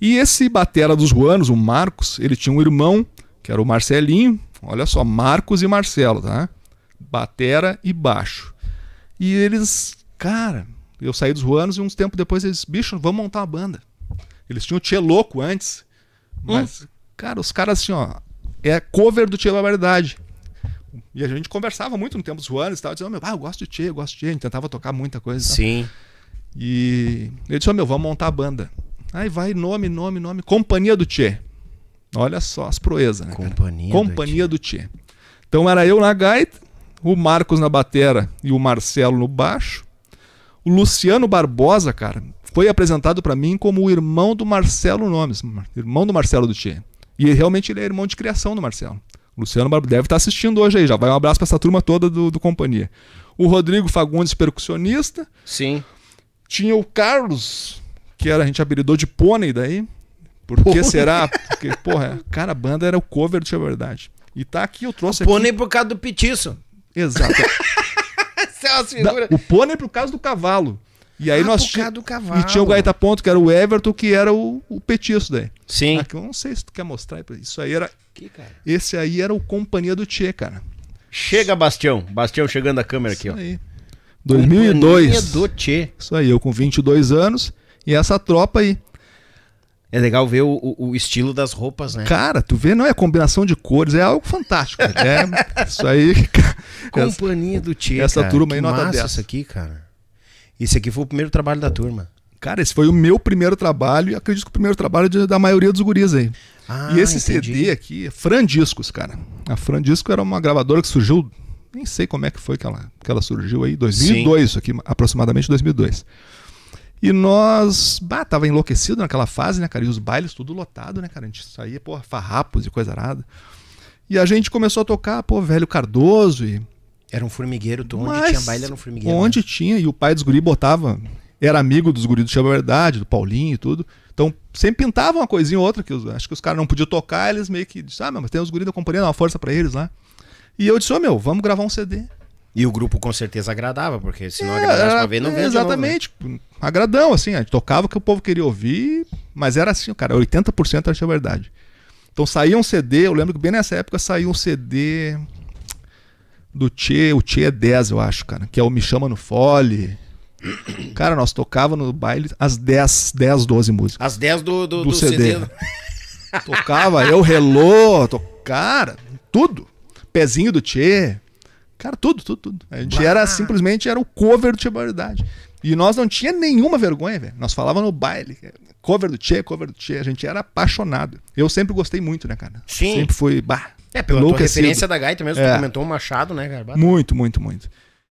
E esse batera dos Ruanos, o Marcos, ele tinha um irmão, que era o Marcelinho. Olha só, Marcos e Marcelo, tá? Batera e baixo. E eles, cara, eu saí dos Ruanos e uns tempos depois eles, bicho, vamos montar uma banda. Eles tinham o Tchê Louco antes. Hum. Mas, hum. cara, os caras assim, ó, é cover do Tchê Barbaridade. E a gente conversava muito no tempo dos Juanos e tal, dizendo, meu, ah, eu gosto de Tchê, eu gosto de Tchê. A gente tentava tocar muita coisa. Sim. E ele disse, oh, meu, vamos montar a banda. Aí vai nome, nome, nome. Companhia do Tchê. Olha só as proezas, né? Companhia, Companhia do, Tchê. do Tchê. Então era eu na gaita, o Marcos na batera e o Marcelo no baixo. O Luciano Barbosa, cara, foi apresentado para mim como o irmão do Marcelo Nomes, irmão do Marcelo do Tchê. E realmente ele é irmão de criação do Marcelo. O Luciano Barbosa deve estar tá assistindo hoje aí, já vai um abraço para essa turma toda do, do companhia. O Rodrigo Fagundes, percussionista. Sim. Tinha o Carlos, que era, a gente habilitou de pônei daí. Por que será? Porque, porra, cara, a banda era o cover de Verdade. E tá aqui, eu trouxe o aqui. Pônei por causa do petiço. Exato. É da, o pônei por causa do cavalo. E aí ah, nós cavalo. E tinha o Gaita Ponto, que era o Everton, que era o, o petiço daí. Sim. Aqui, ah, eu não sei se tu quer mostrar. Isso aí era. Que, esse aí era o Companhia do Tchê, cara. Chega, Bastião. Bastião chegando a câmera Isso aqui, ó. Aí. 2002. Companhia do Tchê. Isso aí, eu com 22 anos. E essa tropa aí. É legal ver o, o, o, estilo das roupas, né? Cara, tu vê, não é combinação de cores, é algo fantástico. É isso aí. Companhia essa, do tio Essa cara, turma aí nota dessa isso aqui, cara. Isso aqui foi o primeiro trabalho da turma. Cara, esse foi o meu primeiro trabalho e acredito que o primeiro trabalho de, da maioria dos guris aí. Ah, e esse entendi. CD aqui é Fran Discos, cara. A Fran Discos era uma gravadora que surgiu, nem sei como é que foi que ela, que ela surgiu aí, 2002, isso aqui, aproximadamente 2002. E nós, bah, tava enlouquecido naquela fase, né, cara? E os bailes tudo lotado, né, cara? A gente saía, pô, farrapos e coisa arada. E a gente começou a tocar, pô, velho Cardoso e. Era um formigueiro, tu, onde tinha baile era um formigueiro. Onde né? tinha, e o pai dos Guris botava. Era amigo dos guris do Chama Verdade, do Paulinho e tudo. Então, sempre pintava uma coisinha ou outra, que os, acho que os caras não podiam tocar, eles meio que disseram, ah, mas tem os guris da companhia, dá uma força para eles lá. E eu disse, ô oh, meu, vamos gravar um CD. E o grupo com certeza agradava, porque se não é, agradasse uma é, vez, não vende. Exatamente. Novo, né? Tipo, agradão, assim, a gente tocava o que o povo queria ouvir, mas era assim, cara, 80% era verdade. Então saía um CD, eu lembro que bem nessa época saiu um CD do Tchê, o Tchê é 10, eu acho, cara, que é o Me Chama no Fole. Cara, nós tocava no baile as 10, 10, 12 músicas. As 10 do, do, do, do CD. CD. tocava, eu relô, to... cara, tudo. Pezinho do Tchê. Cara, tudo, tudo, tudo. A gente bah. era simplesmente era o cover do Tia Barbaridade. E nós não tinha nenhuma vergonha, velho. Nós falava no baile. É, cover do Che cover do Che A gente era apaixonado. Eu sempre gostei muito, né, cara? Sim. Sempre fui, bah. É, pela referência da Gaita mesmo, é. tu comentou o Machado, né, cara? Bah, muito, muito, muito.